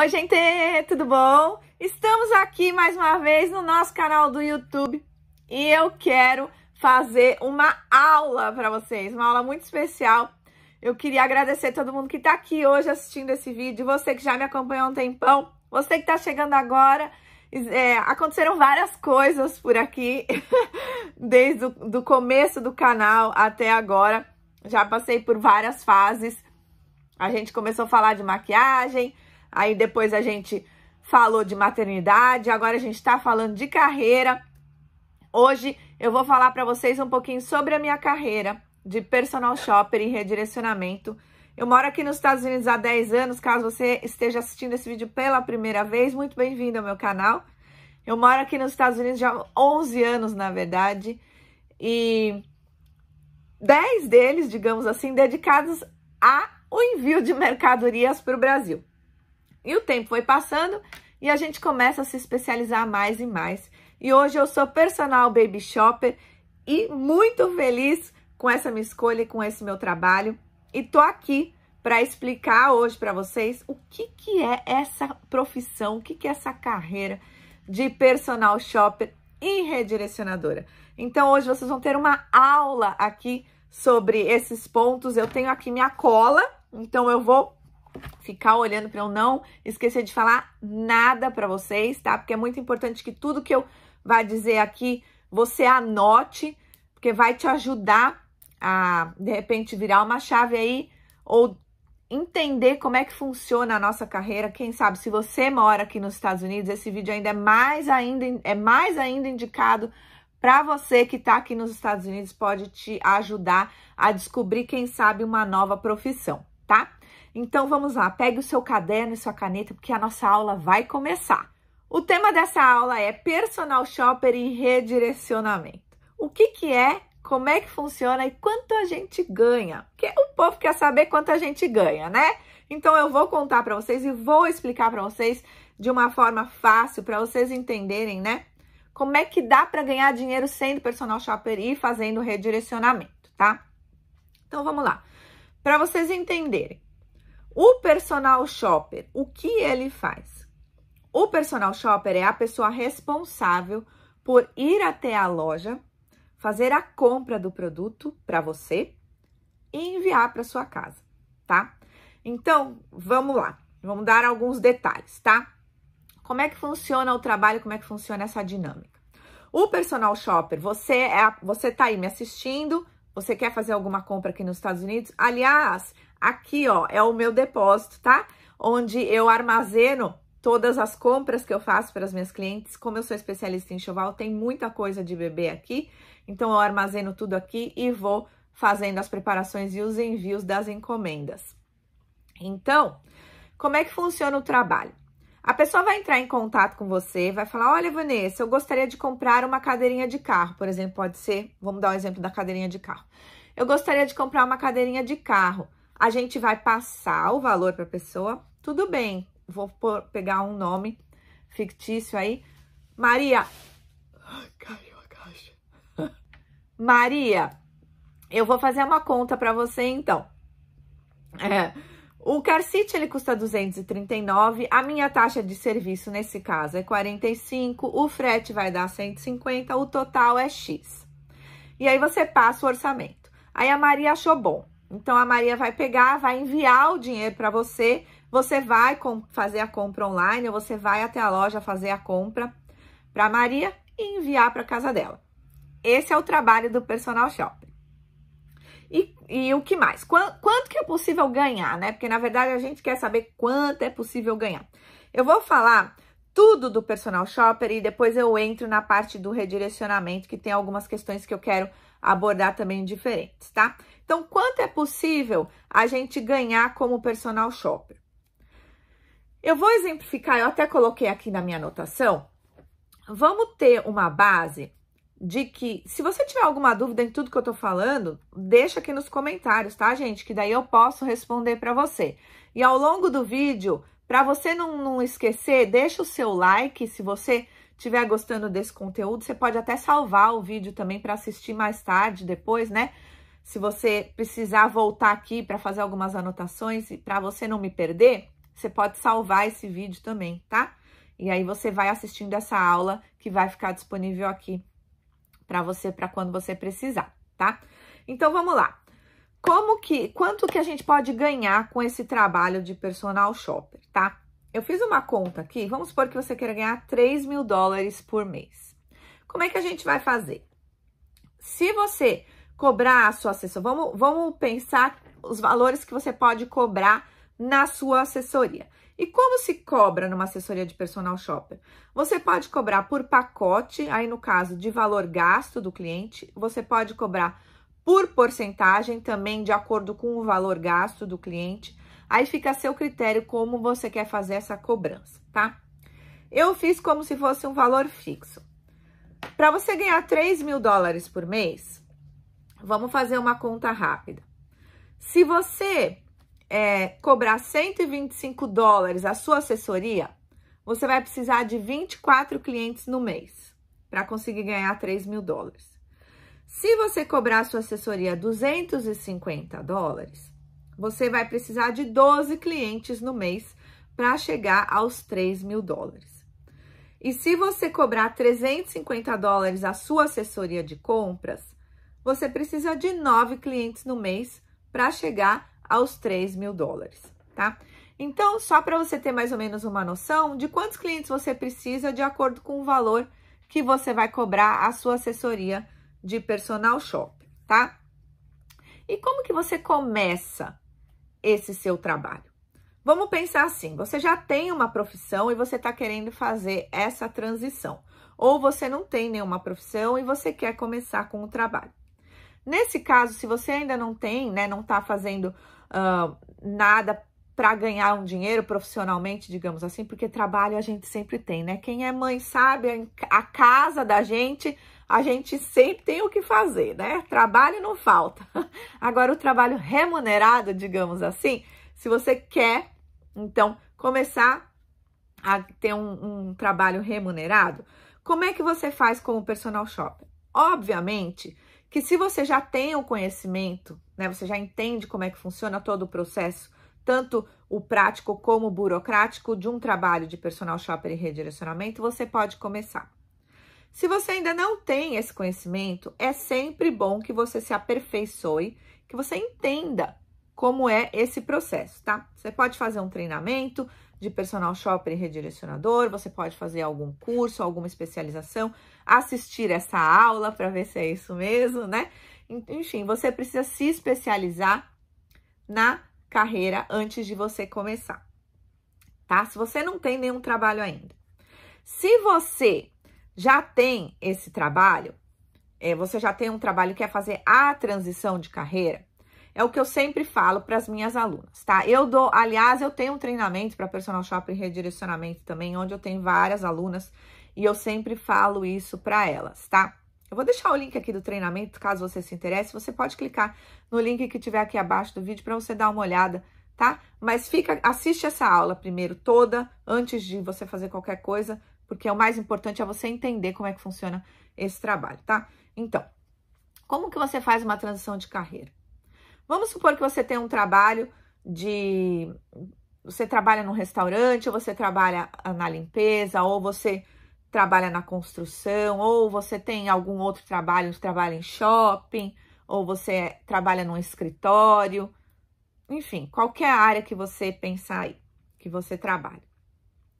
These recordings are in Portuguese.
Oi, gente, tudo bom? Estamos aqui mais uma vez no nosso canal do YouTube e eu quero fazer uma aula para vocês, uma aula muito especial. Eu queria agradecer todo mundo que está aqui hoje assistindo esse vídeo, você que já me acompanhou há um tempão, você que está chegando agora. É, aconteceram várias coisas por aqui, desde o do começo do canal até agora. Já passei por várias fases. A gente começou a falar de maquiagem, Aí depois a gente falou de maternidade, agora a gente está falando de carreira. Hoje eu vou falar para vocês um pouquinho sobre a minha carreira de personal shopper e redirecionamento. Eu moro aqui nos Estados Unidos há 10 anos. Caso você esteja assistindo esse vídeo pela primeira vez, muito bem-vindo ao meu canal. Eu moro aqui nos Estados Unidos já há 11 anos, na verdade, e 10 deles, digamos assim, dedicados ao envio de mercadorias para o Brasil. E o tempo foi passando e a gente começa a se especializar mais e mais. E hoje eu sou personal baby shopper e muito feliz com essa minha escolha e com esse meu trabalho. E tô aqui para explicar hoje para vocês o que, que é essa profissão, o que, que é essa carreira de personal shopper e redirecionadora. Então hoje vocês vão ter uma aula aqui sobre esses pontos. Eu tenho aqui minha cola, então eu vou ficar olhando para eu não esquecer de falar nada para vocês, tá? Porque é muito importante que tudo que eu vá dizer aqui você anote, porque vai te ajudar a de repente virar uma chave aí ou entender como é que funciona a nossa carreira. Quem sabe se você mora aqui nos Estados Unidos, esse vídeo ainda é mais ainda é mais ainda indicado para você que está aqui nos Estados Unidos, pode te ajudar a descobrir quem sabe uma nova profissão, tá? Então vamos lá, pegue o seu caderno e sua caneta, porque a nossa aula vai começar. O tema dessa aula é personal shopper e redirecionamento. O que, que é, como é que funciona e quanto a gente ganha? Porque o povo quer saber quanto a gente ganha, né? Então eu vou contar para vocês e vou explicar para vocês de uma forma fácil para vocês entenderem, né? Como é que dá para ganhar dinheiro sendo personal shopper e fazendo redirecionamento, tá? Então vamos lá. Para vocês entenderem. O personal shopper, o que ele faz? O personal shopper é a pessoa responsável por ir até a loja, fazer a compra do produto para você e enviar para sua casa, tá? Então, vamos lá. Vamos dar alguns detalhes, tá? Como é que funciona o trabalho? Como é que funciona essa dinâmica? O personal shopper, você é, você tá aí me assistindo, você quer fazer alguma compra aqui nos Estados Unidos? Aliás, Aqui, ó, é o meu depósito, tá? Onde eu armazeno todas as compras que eu faço para as minhas clientes. Como eu sou especialista em enxoval, tem muita coisa de bebê aqui. Então, eu armazeno tudo aqui e vou fazendo as preparações e os envios das encomendas. Então, como é que funciona o trabalho? A pessoa vai entrar em contato com você, vai falar: Olha, Vanessa, eu gostaria de comprar uma cadeirinha de carro, por exemplo, pode ser. Vamos dar um exemplo da cadeirinha de carro. Eu gostaria de comprar uma cadeirinha de carro a gente vai passar o valor para a pessoa, tudo bem, vou por, pegar um nome fictício aí. Maria. Ai, caiu a caixa. Maria, eu vou fazer uma conta para você então. É, o Carcite ele custa 239, a minha taxa de serviço nesse caso é 45, o frete vai dar 150, o total é X. E aí você passa o orçamento. Aí a Maria achou bom. Então a Maria vai pegar, vai enviar o dinheiro para você, você vai fazer a compra online, ou você vai até a loja fazer a compra para Maria e enviar para casa dela. Esse é o trabalho do personal shopper. E, e o que mais? Quanto, quanto que é possível ganhar, né? Porque na verdade a gente quer saber quanto é possível ganhar. Eu vou falar tudo do personal shopper e depois eu entro na parte do redirecionamento, que tem algumas questões que eu quero abordar também diferentes, tá? Então, quanto é possível a gente ganhar como personal shopper? Eu vou exemplificar, eu até coloquei aqui na minha anotação. Vamos ter uma base de que, se você tiver alguma dúvida em tudo que eu tô falando, deixa aqui nos comentários, tá, gente? Que daí eu posso responder para você. E ao longo do vídeo, para você não, não esquecer, deixa o seu like. Se você estiver gostando desse conteúdo, você pode até salvar o vídeo também para assistir mais tarde, depois, né? se você precisar voltar aqui para fazer algumas anotações, e para você não me perder, você pode salvar esse vídeo também, tá? E aí você vai assistindo essa aula que vai ficar disponível aqui para você para quando você precisar, tá? Então vamos lá. Como que, quanto que a gente pode ganhar com esse trabalho de personal shopper, tá? Eu fiz uma conta aqui, vamos supor que você queira ganhar 3 mil dólares por mês. Como é que a gente vai fazer? Se você cobrar a sua assessoria. Vamos, vamos pensar os valores que você pode cobrar na sua assessoria. E como se cobra numa assessoria de personal shopper? Você pode cobrar por pacote, aí no caso de valor gasto do cliente, você pode cobrar por porcentagem também de acordo com o valor gasto do cliente. Aí fica a seu critério como você quer fazer essa cobrança, tá? Eu fiz como se fosse um valor fixo. Para você ganhar 3 mil dólares por mês, Vamos fazer uma conta rápida. Se você é, cobrar 125 dólares a sua assessoria, você vai precisar de 24 clientes no mês para conseguir ganhar 3 mil dólares. Se você cobrar a sua assessoria 250 dólares, você vai precisar de 12 clientes no mês para chegar aos 3 mil dólares. E se você cobrar 350 dólares a sua assessoria de compras, você precisa de nove clientes no mês para chegar aos 3 mil dólares, tá? Então, só para você ter mais ou menos uma noção de quantos clientes você precisa de acordo com o valor que você vai cobrar a sua assessoria de personal shop, tá? E como que você começa esse seu trabalho? Vamos pensar assim, você já tem uma profissão e você está querendo fazer essa transição. Ou você não tem nenhuma profissão e você quer começar com o trabalho. Nesse caso, se você ainda não tem, né, não está fazendo uh, nada para ganhar um dinheiro profissionalmente, digamos assim, porque trabalho a gente sempre tem, né? Quem é mãe sabe, a casa da gente, a gente sempre tem o que fazer, né? Trabalho não falta. Agora, o trabalho remunerado, digamos assim, se você quer, então, começar a ter um, um trabalho remunerado, como é que você faz como personal shopper? Obviamente, que se você já tem o conhecimento, né, você já entende como é que funciona todo o processo, tanto o prático como o burocrático de um trabalho de personal shopper e redirecionamento, você pode começar. Se você ainda não tem esse conhecimento, é sempre bom que você se aperfeiçoe, que você entenda como é esse processo, tá? Você pode fazer um treinamento de personal shopper e redirecionador, você pode fazer algum curso, alguma especialização, assistir essa aula para ver se é isso mesmo, né? Enfim, você precisa se especializar na carreira antes de você começar, tá? Se você não tem nenhum trabalho ainda. Se você já tem esse trabalho, é, você já tem um trabalho que quer fazer a transição de carreira, é o que eu sempre falo para as minhas alunas, tá? Eu dou, aliás, eu tenho um treinamento para personal shopping redirecionamento também, onde eu tenho várias alunas e eu sempre falo isso para elas, tá? Eu vou deixar o link aqui do treinamento, caso você se interesse. Você pode clicar no link que tiver aqui abaixo do vídeo para você dar uma olhada, tá? Mas fica, assiste essa aula primeiro toda, antes de você fazer qualquer coisa, porque o mais importante é você entender como é que funciona esse trabalho, tá? Então, como que você faz uma transição de carreira? Vamos supor que você tem um trabalho de você trabalha num restaurante, ou você trabalha na limpeza, ou você trabalha na construção, ou você tem algum outro trabalho, você trabalha em shopping, ou você trabalha num escritório, enfim, qualquer área que você pensar aí, que você trabalha.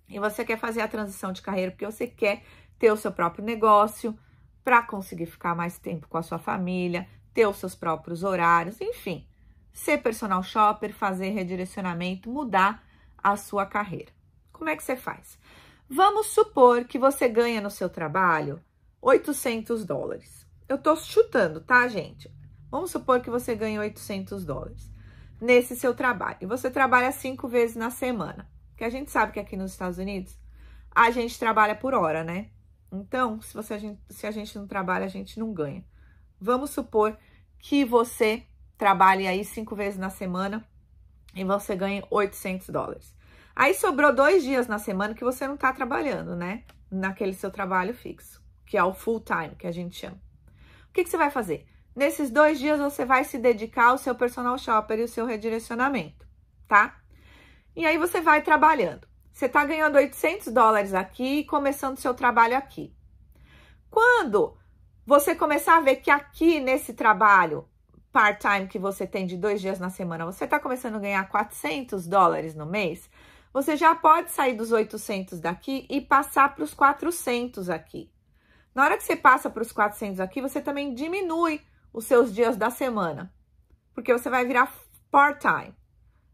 E você quer fazer a transição de carreira porque você quer ter o seu próprio negócio para conseguir ficar mais tempo com a sua família, ter os seus próprios horários, enfim, ser personal shopper, fazer redirecionamento, mudar a sua carreira. Como é que você faz? Vamos supor que você ganha no seu trabalho 800 dólares. Eu tô chutando, tá, gente? Vamos supor que você ganha 800 dólares nesse seu trabalho. E você trabalha cinco vezes na semana. Que a gente sabe que aqui nos Estados Unidos a gente trabalha por hora, né? Então, se, você, a gente, se a gente não trabalha, a gente não ganha. Vamos supor que você trabalhe aí cinco vezes na semana e você ganhe 800 dólares. Aí sobrou dois dias na semana que você não tá trabalhando, né? Naquele seu trabalho fixo, que é o full time, que a gente chama. O que, que você vai fazer? Nesses dois dias você vai se dedicar ao seu personal shopper e o seu redirecionamento, tá? E aí você vai trabalhando. Você tá ganhando 800 dólares aqui e começando seu trabalho aqui. Quando você começar a ver que aqui nesse trabalho part-time que você tem de dois dias na semana, você tá começando a ganhar 400 dólares no mês, você já pode sair dos 800 daqui e passar para os 400 aqui. Na hora que você passa para os 400 aqui, você também diminui os seus dias da semana, porque você vai virar part-time.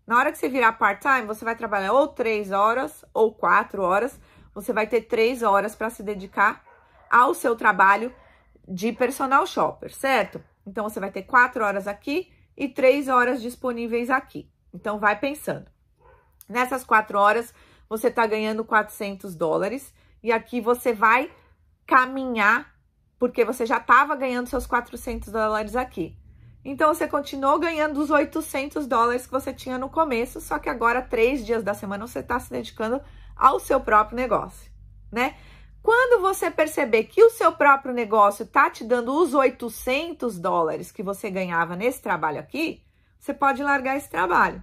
Na hora que você virar part-time, você vai trabalhar ou três horas ou quatro horas, você vai ter três horas para se dedicar ao seu trabalho de personal shopper, certo? Então, você vai ter quatro horas aqui e três horas disponíveis aqui. Então, vai pensando. Nessas quatro horas, você está ganhando 400 dólares e aqui você vai caminhar, porque você já estava ganhando seus 400 dólares aqui. Então, você continuou ganhando os 800 dólares que você tinha no começo, só que agora, três dias da semana, você está se dedicando ao seu próprio negócio, né? Quando você perceber que o seu próprio negócio está te dando os 800 dólares que você ganhava nesse trabalho aqui, você pode largar esse trabalho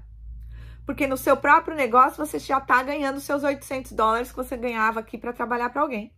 porque no seu próprio negócio você já está ganhando seus 800 dólares que você ganhava aqui para trabalhar para alguém.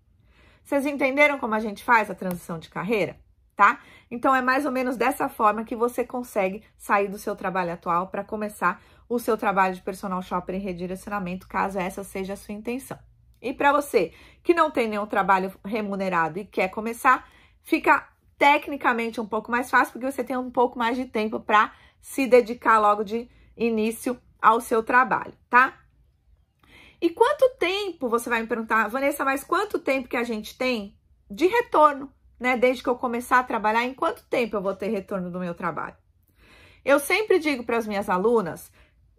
Vocês entenderam como a gente faz a transição de carreira? Tá? Então é mais ou menos dessa forma que você consegue sair do seu trabalho atual para começar o seu trabalho de personal shopper em redirecionamento, caso essa seja a sua intenção. E para você que não tem nenhum trabalho remunerado e quer começar, fica tecnicamente um pouco mais fácil porque você tem um pouco mais de tempo para se dedicar logo de início ao seu trabalho, tá? E quanto tempo, você vai me perguntar, Vanessa, mas quanto tempo que a gente tem de retorno, né? Desde que eu começar a trabalhar, em quanto tempo eu vou ter retorno do meu trabalho? Eu sempre digo para as minhas alunas,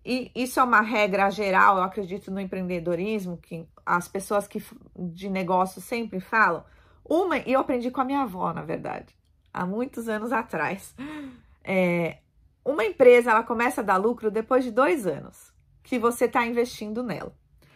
e isso é uma regra geral, eu acredito no empreendedorismo, que as pessoas que de negócio sempre falam, uma, e eu aprendi com a minha avó, na verdade, há muitos anos atrás. É, uma empresa ela começa a dar lucro depois de dois anos que você está investindo nela.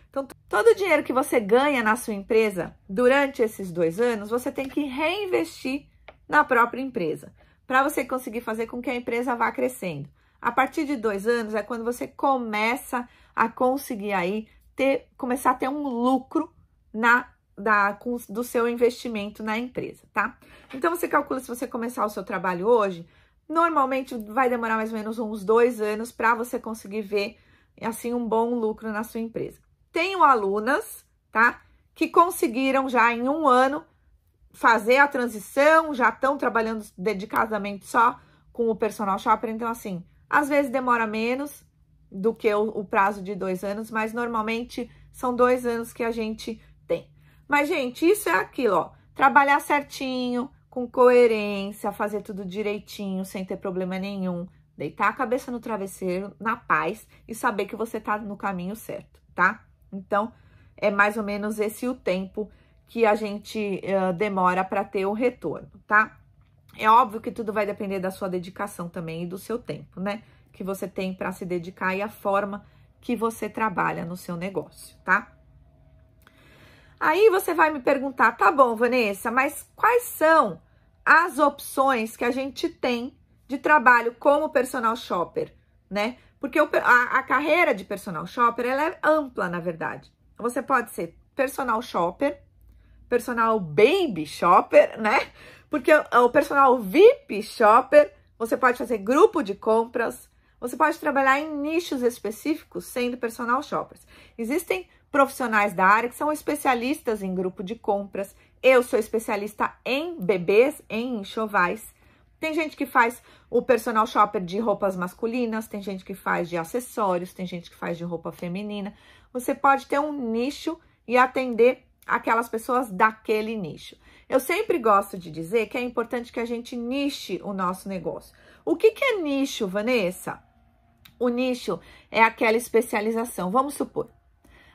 Então, todo o dinheiro que você ganha na sua empresa durante esses dois anos, você tem que reinvestir na própria empresa para você conseguir fazer com que a empresa vá crescendo. A partir de dois anos é quando você começa a conseguir aí ter, começar a ter um lucro na da, do seu investimento na empresa, tá? Então você calcula se você começar o seu trabalho hoje, Normalmente vai demorar mais ou menos uns dois anos para você conseguir ver assim um bom lucro na sua empresa. Tenho alunas, tá? Que conseguiram já em um ano fazer a transição, já estão trabalhando dedicadamente só com o personal shopper. Então, assim, às vezes demora menos do que o, o prazo de dois anos, mas normalmente são dois anos que a gente tem. Mas, gente, isso é aquilo, ó. Trabalhar certinho, com coerência, fazer tudo direitinho, sem ter problema nenhum. Deitar a cabeça no travesseiro, na paz, e saber que você tá no caminho certo, tá? Então, é mais ou menos esse o tempo que a gente uh, demora para ter o retorno, tá? É óbvio que tudo vai depender da sua dedicação também e do seu tempo, né? Que você tem para se dedicar e a forma que você trabalha no seu negócio, tá? Aí você vai me perguntar, tá bom, Vanessa, mas quais são as opções que a gente tem de trabalho como personal shopper, né? Porque o, a, carreira de personal shopper ela é ampla, na verdade. Você pode ser personal shopper, personal baby shopper, né? Porque o, o personal VIP shopper, você pode fazer grupo de compras, você pode trabalhar em nichos específicos sendo personal shoppers. Existem profissionais da área que são especialistas em grupo de compras. Eu sou especialista em bebês, em enxovais. Tem gente que faz o personal shopper de roupas masculinas, tem gente que faz de acessórios, tem gente que faz de roupa feminina. Você pode ter um nicho e atender aquelas pessoas daquele nicho. Eu sempre gosto de dizer que é importante que a gente niche o nosso negócio. O que, que é nicho, Vanessa? O nicho é aquela especialização. Vamos supor,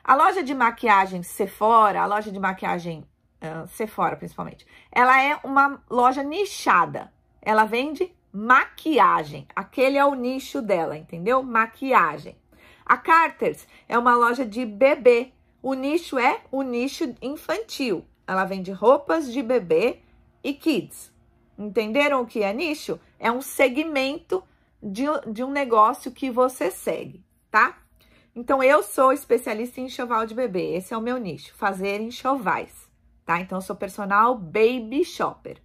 a loja de maquiagem Sephora, a loja de maquiagem uh, Sephora principalmente, ela é uma loja nichada. Ela vende maquiagem. Aquele é o nicho dela, entendeu? Maquiagem. A Carters é uma loja de bebê. O nicho é o nicho infantil. Ela vende roupas de bebê e kids. Entenderam o que é nicho? É um segmento de, de um negócio que você segue, tá? Então, eu sou especialista em enxoval de bebê. Esse é o meu nicho, fazer enxovais, tá? Então, eu sou personal baby shopper.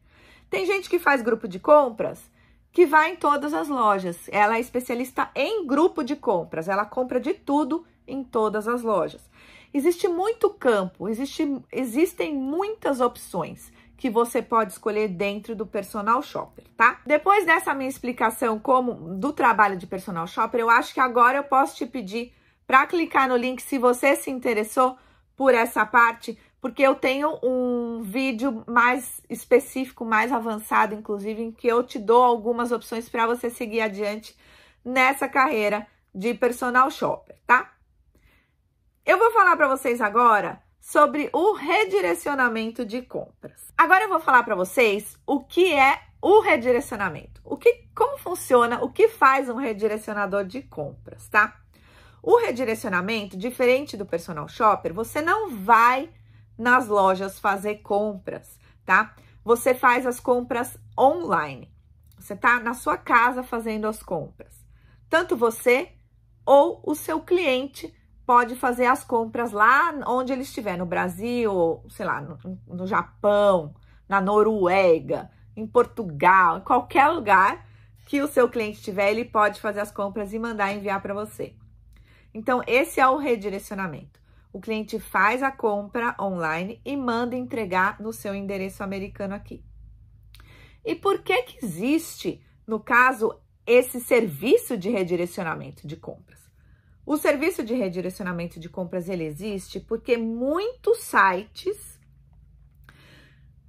Tem gente que faz grupo de compras que vai em todas as lojas. Ela é especialista em grupo de compras. Ela compra de tudo em todas as lojas. Existe muito campo, existe, existem muitas opções que você pode escolher dentro do personal shopper, tá? Depois dessa minha explicação como do trabalho de personal shopper, eu acho que agora eu posso te pedir para clicar no link se você se interessou por essa parte, porque eu tenho um vídeo mais específico, mais avançado, inclusive, em que eu te dou algumas opções para você seguir adiante nessa carreira de personal shopper, tá? Eu vou falar para vocês agora sobre o redirecionamento de compras. Agora eu vou falar para vocês o que é o redirecionamento, o que, como funciona, o que faz um redirecionador de compras, tá? O redirecionamento, diferente do personal shopper, você não vai nas lojas fazer compras, tá? Você faz as compras online. Você tá na sua casa fazendo as compras. Tanto você ou o seu cliente pode fazer as compras lá onde ele estiver, no Brasil, sei lá, no, no Japão, na Noruega, em Portugal, em qualquer lugar que o seu cliente estiver, ele pode fazer as compras e mandar enviar para você. Então, esse é o redirecionamento. O cliente faz a compra online e manda entregar no seu endereço americano aqui. E por que que existe, no caso, esse serviço de redirecionamento de compras? O serviço de redirecionamento de compras ele existe porque muitos sites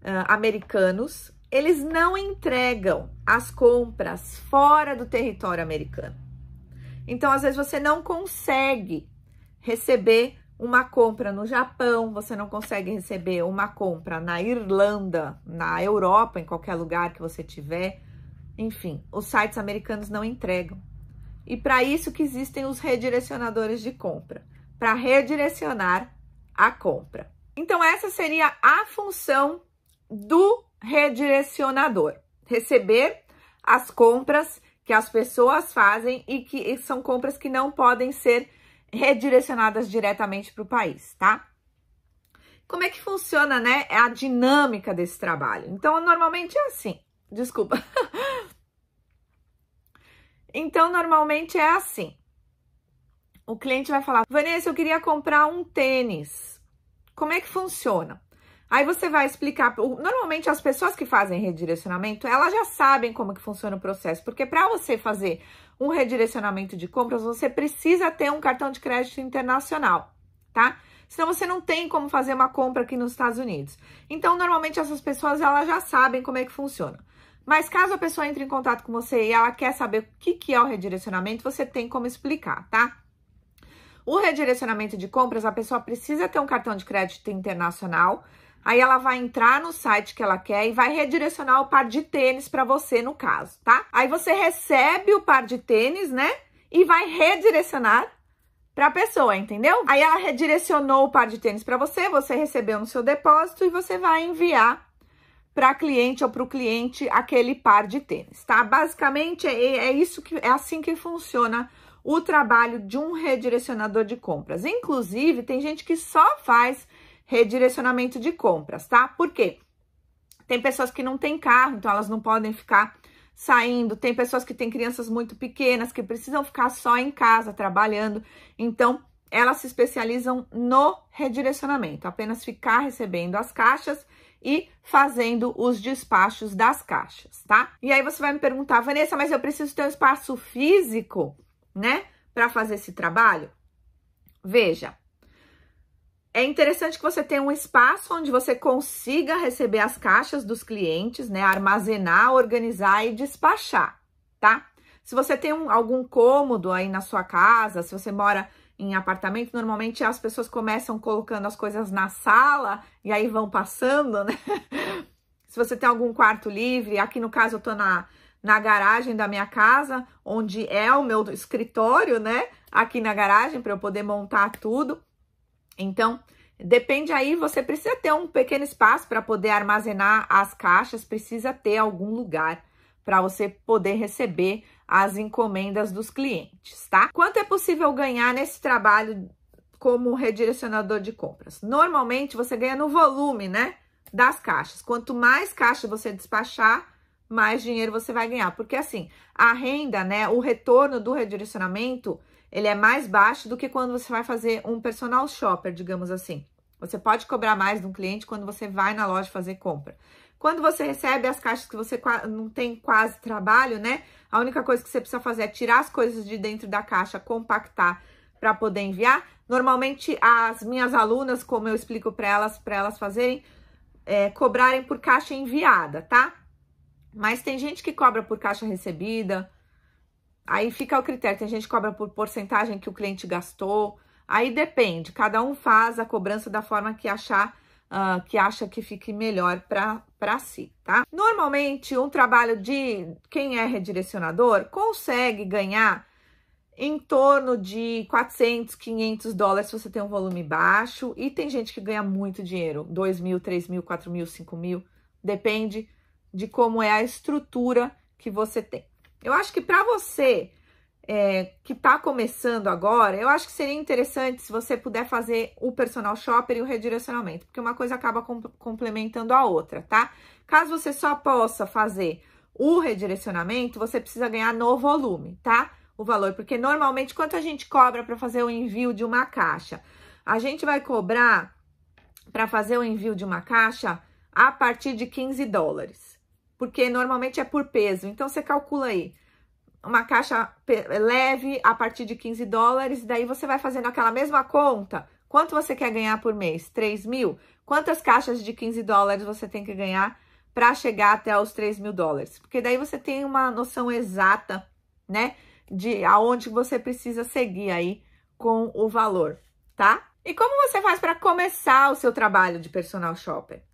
uh, americanos eles não entregam as compras fora do território americano. Então, às vezes, você não consegue receber uma compra no Japão, você não consegue receber uma compra na Irlanda, na Europa, em qualquer lugar que você tiver. Enfim, os sites americanos não entregam. E para isso que existem os redirecionadores de compra, para redirecionar a compra. Então essa seria a função do redirecionador, receber as compras que as pessoas fazem e que e são compras que não podem ser redirecionadas diretamente para o país, tá? Como é que funciona, né, a dinâmica desse trabalho? Então, normalmente é assim. Desculpa. então, normalmente é assim. O cliente vai falar: "Vanessa, eu queria comprar um tênis. Como é que funciona?" Aí você vai explicar. Normalmente as pessoas que fazem redirecionamento, elas já sabem como que funciona o processo, porque para você fazer um redirecionamento de compras, você precisa ter um cartão de crédito internacional, tá? Senão você não tem como fazer uma compra aqui nos Estados Unidos. Então, normalmente essas pessoas elas já sabem como é que funciona. Mas caso a pessoa entre em contato com você e ela quer saber o que, que é o redirecionamento, você tem como explicar, tá? O redirecionamento de compras, a pessoa precisa ter um cartão de crédito internacional Aí ela vai entrar no site que ela quer e vai redirecionar o par de tênis para você, no caso, tá? Aí você recebe o par de tênis, né? E vai redirecionar para a pessoa, entendeu? Aí ela redirecionou o par de tênis para você, você recebeu no seu depósito e você vai enviar para cliente ou para o cliente aquele par de tênis, tá? Basicamente é, é isso que é assim que funciona o trabalho de um redirecionador de compras. Inclusive, tem gente que só faz redirecionamento de compras, tá? Por quê? Tem pessoas que não têm carro, então elas não podem ficar saindo, tem pessoas que têm crianças muito pequenas que precisam ficar só em casa trabalhando. Então, elas se especializam no redirecionamento, apenas ficar recebendo as caixas e fazendo os despachos das caixas, tá? E aí você vai me perguntar, Vanessa, mas eu preciso ter um espaço físico, né, para fazer esse trabalho? Veja, é interessante que você tenha um espaço onde você consiga receber as caixas dos clientes, né? Armazenar, organizar e despachar, tá? Se você tem um, algum cômodo aí na sua casa, se você mora em apartamento, normalmente as pessoas começam colocando as coisas na sala e aí vão passando, né? se você tem algum quarto livre, aqui no caso eu tô na, na garagem da minha casa, onde é o meu escritório, né? Aqui na garagem para eu poder montar tudo. Então, depende aí, você precisa ter um pequeno espaço para poder armazenar as caixas, precisa ter algum lugar para você poder receber as encomendas dos clientes, tá? Quanto é possível ganhar nesse trabalho como redirecionador de compras? Normalmente você ganha no volume, né? Das caixas. Quanto mais caixa você despachar, mais dinheiro você vai ganhar. Porque assim, a renda, né? O retorno do redirecionamento ele é mais baixo do que quando você vai fazer um personal shopper, digamos assim. Você pode cobrar mais de um cliente quando você vai na loja fazer compra. Quando você recebe as caixas que você não tem quase trabalho, né? A única coisa que você precisa fazer é tirar as coisas de dentro da caixa, compactar para poder enviar. Normalmente as minhas alunas, como eu explico para elas, para elas fazerem, é, cobrarem por caixa enviada, tá? Mas tem gente que cobra por caixa recebida, Aí fica o critério, tem gente que cobra por porcentagem que o cliente gastou. Aí depende, cada um faz a cobrança da forma que achar uh, que acha que fique melhor para si, tá? Normalmente, um trabalho de quem é redirecionador consegue ganhar em torno de 400, 500 dólares se você tem um volume baixo. E tem gente que ganha muito dinheiro, 2 mil, 3 mil, 4 mil, 5 mil, depende de como é a estrutura que você tem. Eu acho que para você é, que está começando agora, eu acho que seria interessante se você puder fazer o personal shopper e o redirecionamento, porque uma coisa acaba comp complementando a outra, tá? Caso você só possa fazer o redirecionamento, você precisa ganhar no volume, tá? O valor, porque normalmente quanto a gente cobra para fazer o envio de uma caixa? A gente vai cobrar para fazer o envio de uma caixa a partir de 15 dólares porque normalmente é por peso. Então você calcula aí uma caixa leve a partir de 15 dólares, daí você vai fazendo aquela mesma conta. Quanto você quer ganhar por mês? 3 mil? Quantas caixas de 15 dólares você tem que ganhar para chegar até os 3 mil dólares? Porque daí você tem uma noção exata, né? De aonde você precisa seguir aí com o valor, tá? E como você faz para começar o seu trabalho de personal shopper?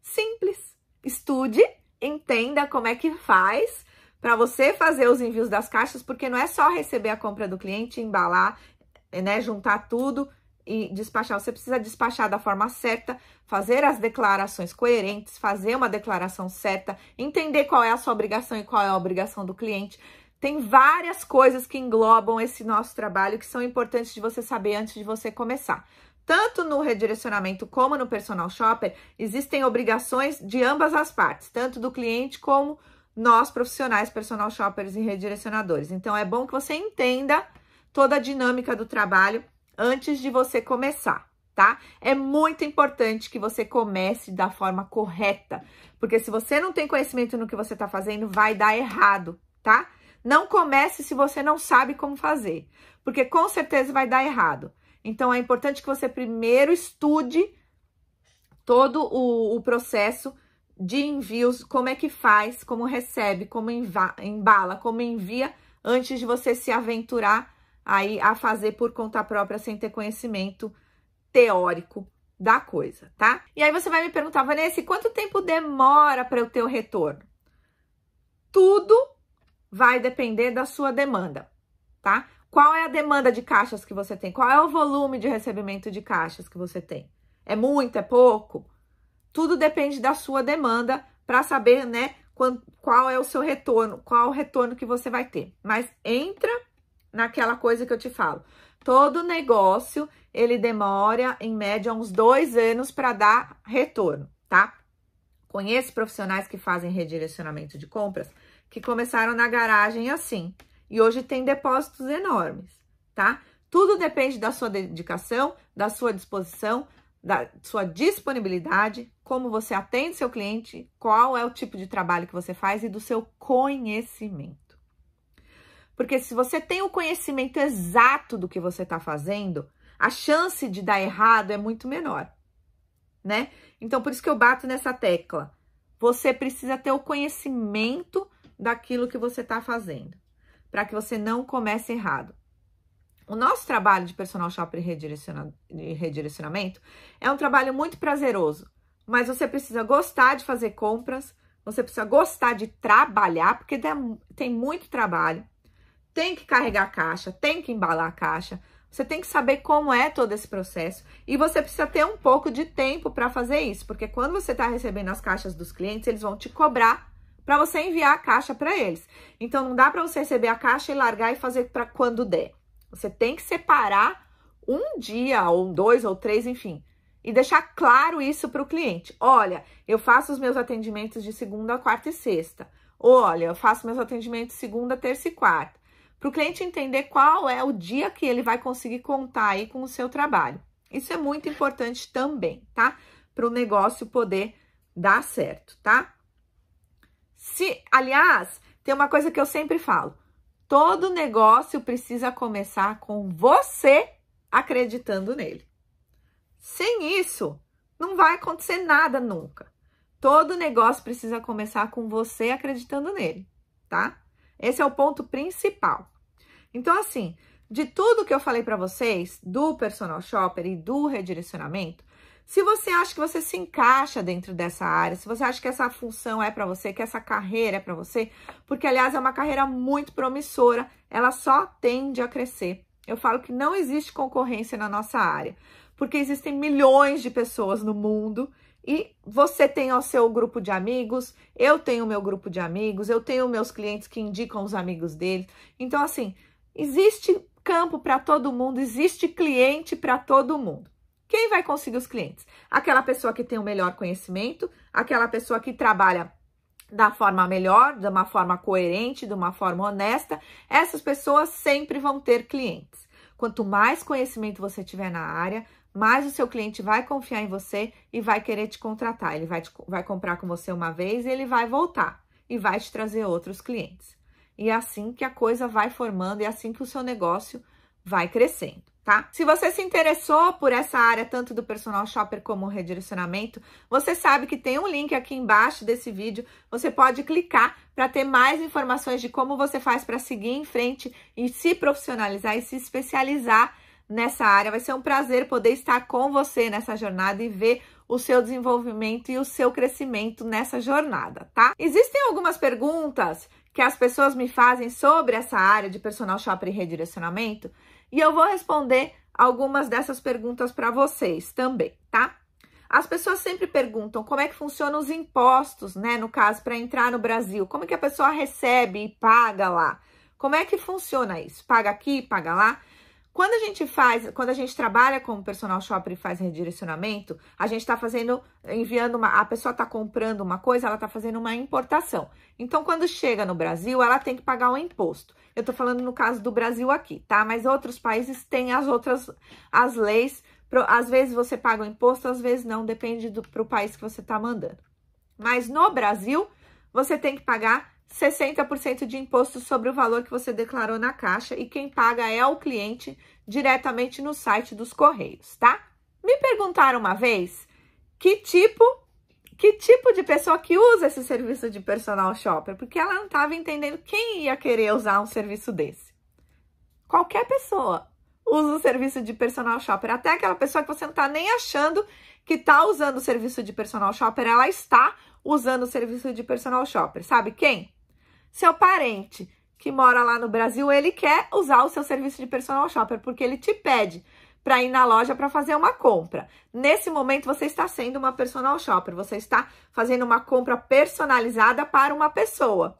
Simples. Estude entenda como é que faz para você fazer os envios das caixas, porque não é só receber a compra do cliente, embalar, eh, né, juntar tudo e despachar. Você precisa despachar da forma certa, fazer as declarações coerentes, fazer uma declaração certa, entender qual é a sua obrigação e qual é a obrigação do cliente. Tem várias coisas que englobam esse nosso trabalho que são importantes de você saber antes de você começar. Tanto no redirecionamento como no personal shopper, existem obrigações de ambas as partes, tanto do cliente como nós profissionais, personal shoppers e redirecionadores. Então é bom que você entenda toda a dinâmica do trabalho antes de você começar, tá? É muito importante que você comece da forma correta, porque se você não tem conhecimento no que você está fazendo, vai dar errado, tá? Não comece se você não sabe como fazer, porque com certeza vai dar errado. Então, é importante que você primeiro estude todo o, o processo de envios, como é que faz, como recebe, como embala, como envia, antes de você se aventurar aí a fazer por conta própria sem ter conhecimento teórico da coisa, tá? E aí você vai me perguntar, Vanessa, quanto tempo demora para eu ter o retorno? Tudo vai depender da sua demanda, tá? Qual é a demanda de caixas que você tem? Qual é o volume de recebimento de caixas que você tem? É muito? É pouco? Tudo depende da sua demanda para saber, né, qual é o seu retorno, qual o retorno que você vai ter. Mas entra naquela coisa que eu te falo. Todo negócio, ele demora, em média, uns dois anos para dar retorno, tá? Conheço profissionais que fazem redirecionamento de compras que começaram na garagem assim e hoje tem depósitos enormes, tá? Tudo depende da sua dedicação, da sua disposição, da sua disponibilidade, como você atende seu cliente, qual é o tipo de trabalho que você faz e do seu conhecimento. Porque se você tem o conhecimento exato do que você está fazendo, a chance de dar errado é muito menor, né? Então, por isso que eu bato nessa tecla. Você precisa ter o conhecimento daquilo que você está fazendo para que você não comece errado. O nosso trabalho de personal shopper e redirecionamento é um trabalho muito prazeroso, mas você precisa gostar de fazer compras, você precisa gostar de trabalhar, porque tem muito trabalho, tem que carregar a caixa, tem que embalar a caixa, você tem que saber como é todo esse processo e você precisa ter um pouco de tempo para fazer isso, porque quando você está recebendo as caixas dos clientes, eles vão te cobrar para você enviar a caixa para eles. Então não dá para você receber a caixa e largar e fazer para quando der. Você tem que separar um dia ou dois ou três, enfim, e deixar claro isso para o cliente. Olha, eu faço os meus atendimentos de segunda, quarta e sexta. Olha, eu faço meus atendimentos segunda, terça e quarta. Para o cliente entender qual é o dia que ele vai conseguir contar aí com o seu trabalho. Isso é muito importante também, tá? Para o negócio poder dar certo, tá? Se, aliás, tem uma coisa que eu sempre falo: todo negócio precisa começar com você acreditando nele. Sem isso, não vai acontecer nada nunca. Todo negócio precisa começar com você acreditando nele, tá? Esse é o ponto principal. Então, assim, de tudo que eu falei para vocês do personal shopper e do redirecionamento, se você acha que você se encaixa dentro dessa área, se você acha que essa função é para você, que essa carreira é para você, porque aliás é uma carreira muito promissora, ela só tende a crescer. Eu falo que não existe concorrência na nossa área, porque existem milhões de pessoas no mundo e você tem o seu grupo de amigos, eu tenho o meu grupo de amigos, eu tenho meus clientes que indicam os amigos deles. Então assim, existe campo para todo mundo, existe cliente para todo mundo. Quem vai conseguir os clientes? Aquela pessoa que tem o melhor conhecimento, aquela pessoa que trabalha da forma melhor, de uma forma coerente, de uma forma honesta, essas pessoas sempre vão ter clientes. Quanto mais conhecimento você tiver na área, mais o seu cliente vai confiar em você e vai querer te contratar. Ele vai, te, vai comprar com você uma vez e ele vai voltar e vai te trazer outros clientes. E é assim que a coisa vai formando e é assim que o seu negócio vai crescendo tá? Se você se interessou por essa área, tanto do personal shopper como redirecionamento, você sabe que tem um link aqui embaixo desse vídeo, você pode clicar para ter mais informações de como você faz para seguir em frente e se profissionalizar e se especializar nessa área. Vai ser um prazer poder estar com você nessa jornada e ver o seu desenvolvimento e o seu crescimento nessa jornada, tá? Existem algumas perguntas que as pessoas me fazem sobre essa área de personal shopper e redirecionamento e eu vou responder algumas dessas perguntas para vocês também, tá? As pessoas sempre perguntam como é que funcionam os impostos, né? No caso, para entrar no Brasil, como é que a pessoa recebe e paga lá? Como é que funciona isso? Paga aqui, paga lá? Quando a gente faz, quando a gente trabalha com personal shopper e faz redirecionamento, a gente está fazendo, enviando uma, a pessoa está comprando uma coisa, ela está fazendo uma importação. Então, quando chega no Brasil, ela tem que pagar um imposto. Eu estou falando no caso do Brasil aqui, tá? Mas outros países têm as outras, as leis. Às vezes você paga o imposto, às vezes não, depende do pro país que você está mandando. Mas no Brasil, você tem que pagar 60% de imposto sobre o valor que você declarou na caixa e quem paga é o cliente diretamente no site dos Correios, tá? Me perguntaram uma vez que tipo que tipo de pessoa que usa esse serviço de personal shopper, porque ela não estava entendendo quem ia querer usar um serviço desse. Qualquer pessoa usa o serviço de personal shopper, até aquela pessoa que você não está nem achando que está usando o serviço de personal shopper, ela está usando o serviço de personal shopper. Sabe quem? Seu parente que mora lá no Brasil, ele quer usar o seu serviço de personal shopper, porque ele te pede para ir na loja para fazer uma compra. Nesse momento, você está sendo uma personal shopper, você está fazendo uma compra personalizada para uma pessoa.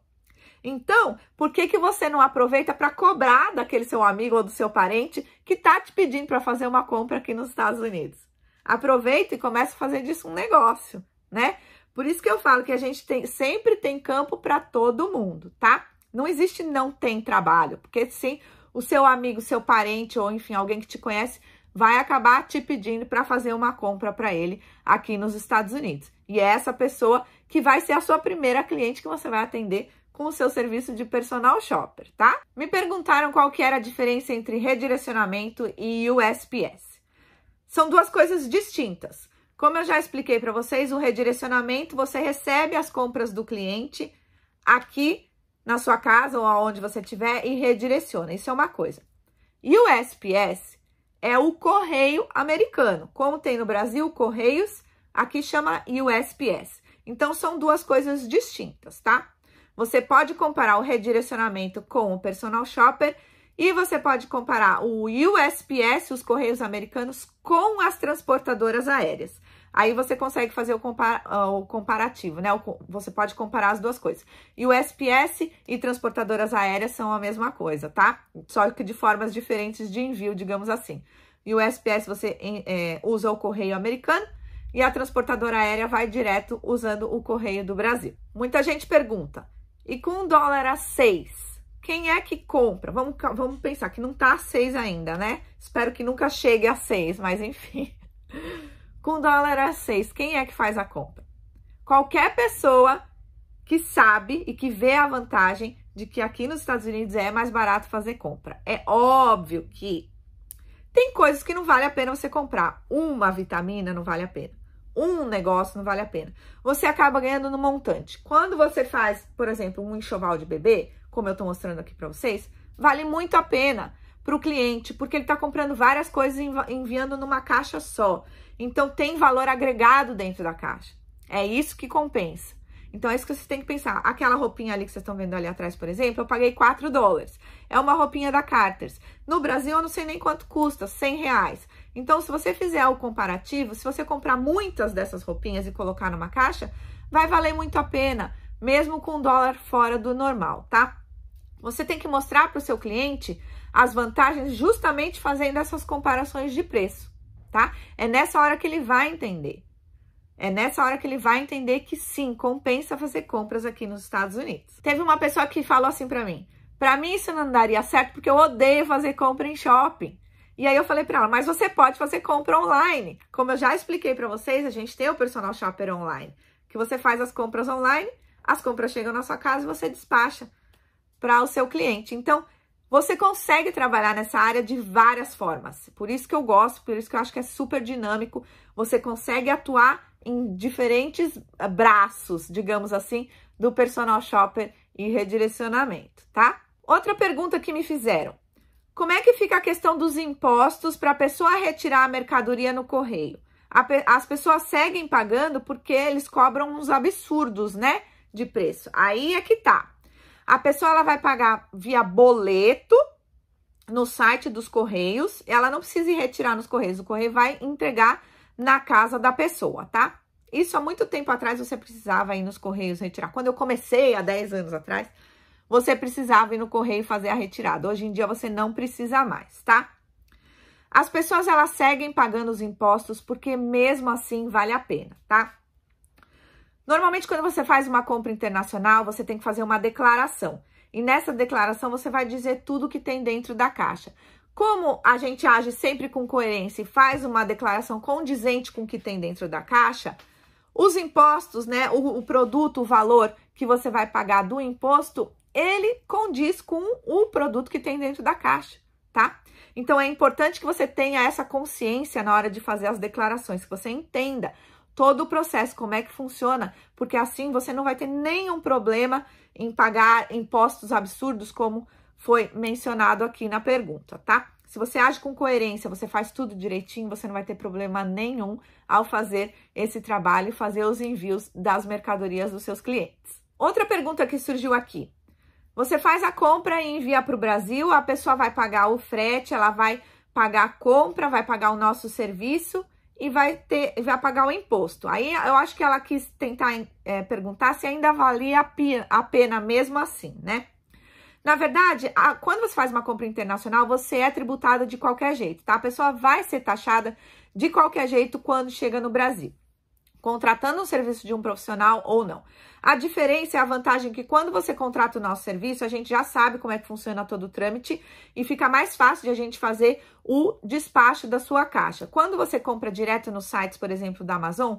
Então, por que, que você não aproveita para cobrar daquele seu amigo ou do seu parente que está te pedindo para fazer uma compra aqui nos Estados Unidos? Aproveita e começa a fazer disso um negócio, né? Por isso que eu falo que a gente tem, sempre tem campo para todo mundo, tá? Não existe não tem trabalho, porque sim, o seu amigo, seu parente ou enfim, alguém que te conhece vai acabar te pedindo para fazer uma compra para ele aqui nos Estados Unidos. E é essa pessoa que vai ser a sua primeira cliente que você vai atender com o seu serviço de personal shopper, tá? Me perguntaram qual que era a diferença entre redirecionamento e USPS. São duas coisas distintas. Como eu já expliquei para vocês, o redirecionamento você recebe as compras do cliente aqui na sua casa ou aonde você estiver e redireciona. Isso é uma coisa. E o SPS é o correio americano. Como tem no Brasil Correios, aqui chama USPS. Então são duas coisas distintas, tá? Você pode comparar o redirecionamento com o personal shopper e você pode comparar o USPS, os correios americanos, com as transportadoras aéreas. Aí você consegue fazer o, compar, ah, o comparativo, né? O, você pode comparar as duas coisas. E o SPS e transportadoras aéreas são a mesma coisa, tá? Só que de formas diferentes de envio, digamos assim. E o SPS você é, usa o correio americano e a transportadora aérea vai direto usando o correio do Brasil. Muita gente pergunta: e com um dólar a 6, quem é que compra? Vamos, vamos pensar que não tá a 6 ainda, né? Espero que nunca chegue a 6, mas enfim. com dólar a 6, quem é que faz a compra? Qualquer pessoa que sabe e que vê a vantagem de que aqui nos Estados Unidos é mais barato fazer compra. É óbvio que tem coisas que não vale a pena você comprar. Uma vitamina não vale a pena. Um negócio não vale a pena. Você acaba ganhando no montante. Quando você faz, por exemplo, um enxoval de bebê, como eu estou mostrando aqui para vocês, vale muito a pena para o cliente, porque ele está comprando várias coisas e enviando numa caixa só. Então tem valor agregado dentro da caixa. É isso que compensa. Então é isso que você tem que pensar. Aquela roupinha ali que vocês estão vendo ali atrás, por exemplo, eu paguei 4 dólares. É uma roupinha da Carters. No Brasil eu não sei nem quanto custa, 100 reais. Então se você fizer o comparativo, se você comprar muitas dessas roupinhas e colocar numa caixa, vai valer muito a pena, mesmo com o dólar fora do normal, tá? Você tem que mostrar para o seu cliente as vantagens justamente fazendo essas comparações de preço tá? É nessa hora que ele vai entender. É nessa hora que ele vai entender que sim, compensa fazer compras aqui nos Estados Unidos. Teve uma pessoa que falou assim para mim: "Para mim isso não daria certo porque eu odeio fazer compra em shopping". E aí eu falei para ela: "Mas você pode fazer compra online. Como eu já expliquei para vocês, a gente tem o personal shopper online, que você faz as compras online, as compras chegam na sua casa e você despacha para o seu cliente. Então, você consegue trabalhar nessa área de várias formas. Por isso que eu gosto, por isso que eu acho que é super dinâmico. Você consegue atuar em diferentes eh, braços, digamos assim, do personal shopper e redirecionamento, tá? Outra pergunta que me fizeram: como é que fica a questão dos impostos para a pessoa retirar a mercadoria no correio? as pessoas seguem pagando porque eles cobram uns absurdos, né? De preço. Aí é que tá. A pessoa ela vai pagar via boleto no site dos correios. Ela não precisa ir retirar nos correios, o correio vai entregar na casa da pessoa, tá? Isso há muito tempo atrás você precisava ir nos correios retirar. Quando eu comecei há 10 anos atrás, você precisava ir no correio fazer a retirada. Hoje em dia você não precisa mais, tá? As pessoas elas seguem pagando os impostos porque mesmo assim vale a pena, tá? Normalmente, quando você faz uma compra internacional, você tem que fazer uma declaração. E nessa declaração, você vai dizer tudo que tem dentro da caixa. Como a gente age sempre com coerência e faz uma declaração condizente com o que tem dentro da caixa, os impostos, né, o, o produto, o valor que você vai pagar do imposto, ele condiz com o produto que tem dentro da caixa, tá? Então é importante que você tenha essa consciência na hora de fazer as declarações, que você entenda todo o processo, como é que funciona, porque assim você não vai ter nenhum problema em pagar impostos absurdos, como foi mencionado aqui na pergunta, tá? Se você age com coerência, você faz tudo direitinho, você não vai ter problema nenhum ao fazer esse trabalho e fazer os envios das mercadorias dos seus clientes. Outra pergunta que surgiu aqui. Você faz a compra e envia para o Brasil, a pessoa vai pagar o frete, ela vai pagar a compra, vai pagar o nosso serviço e vai ter, vai pagar o imposto. Aí eu acho que ela quis tentar é, perguntar se ainda valia a pena mesmo assim, né? Na verdade, a, quando você faz uma compra internacional, você é tributada de qualquer jeito, tá? A pessoa vai ser taxada de qualquer jeito quando chega no Brasil contratando um serviço de um profissional ou não. A diferença é a vantagem que quando você contrata o nosso serviço, a gente já sabe como é que funciona todo o trâmite e fica mais fácil de a gente fazer o despacho da sua caixa. Quando você compra direto nos sites, por exemplo, da Amazon,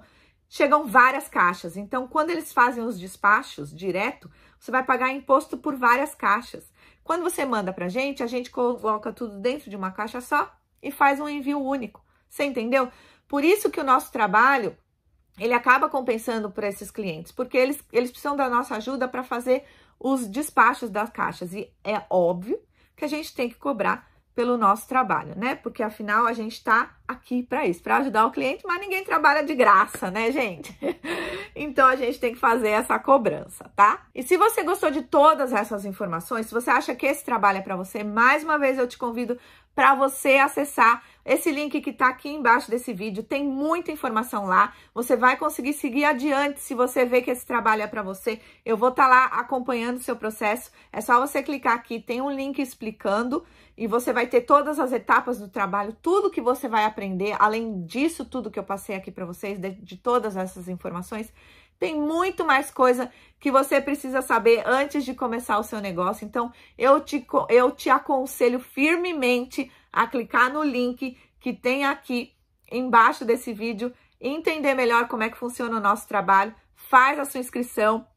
chegam várias caixas. Então, quando eles fazem os despachos direto, você vai pagar imposto por várias caixas. Quando você manda para a gente, a gente coloca tudo dentro de uma caixa só e faz um envio único. Você entendeu? Por isso que o nosso trabalho ele acaba compensando para esses clientes, porque eles, eles precisam da nossa ajuda para fazer os despachos das caixas. E é óbvio que a gente tem que cobrar pelo nosso trabalho, né? Porque afinal a gente está aqui para isso, para ajudar o cliente, mas ninguém trabalha de graça, né, gente? então a gente tem que fazer essa cobrança, tá? E se você gostou de todas essas informações, se você acha que esse trabalho é para você, mais uma vez eu te convido para você acessar esse link que está aqui embaixo desse vídeo. Tem muita informação lá. Você vai conseguir seguir adiante se você vê que esse trabalho é para você. Eu vou estar tá lá acompanhando o seu processo. É só você clicar aqui, tem um link explicando e você vai ter todas as etapas do trabalho, tudo que você vai aprender, além disso tudo que eu passei aqui para vocês, de, de todas essas informações, tem muito mais coisa que você precisa saber antes de começar o seu negócio. Então, eu te, eu te aconselho firmemente a clicar no link que tem aqui embaixo desse vídeo, entender melhor como é que funciona o nosso trabalho, faz a sua inscrição,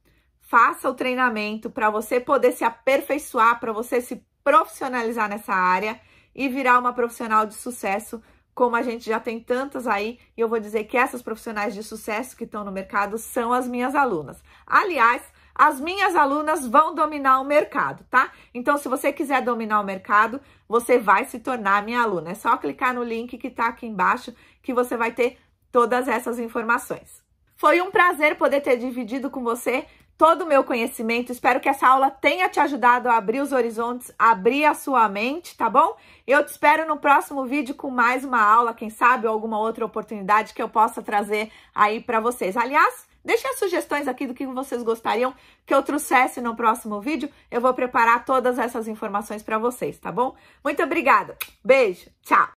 faça o treinamento para você poder se aperfeiçoar, para você se profissionalizar nessa área e virar uma profissional de sucesso como a gente já tem tantas aí, e eu vou dizer que essas profissionais de sucesso que estão no mercado são as minhas alunas. Aliás, as minhas alunas vão dominar o mercado, tá? Então, se você quiser dominar o mercado, você vai se tornar minha aluna. É só clicar no link que tá aqui embaixo que você vai ter todas essas informações. Foi um prazer poder ter dividido com você todo o meu conhecimento. Espero que essa aula tenha te ajudado a abrir os horizontes, abrir a sua mente, tá bom? Eu te espero no próximo vídeo com mais uma aula, quem sabe, ou alguma outra oportunidade que eu possa trazer aí para vocês. Aliás, Deixe as sugestões aqui do que vocês gostariam que eu trouxesse no próximo vídeo. Eu vou preparar todas essas informações para vocês, tá bom? Muito obrigada. Beijo. Tchau.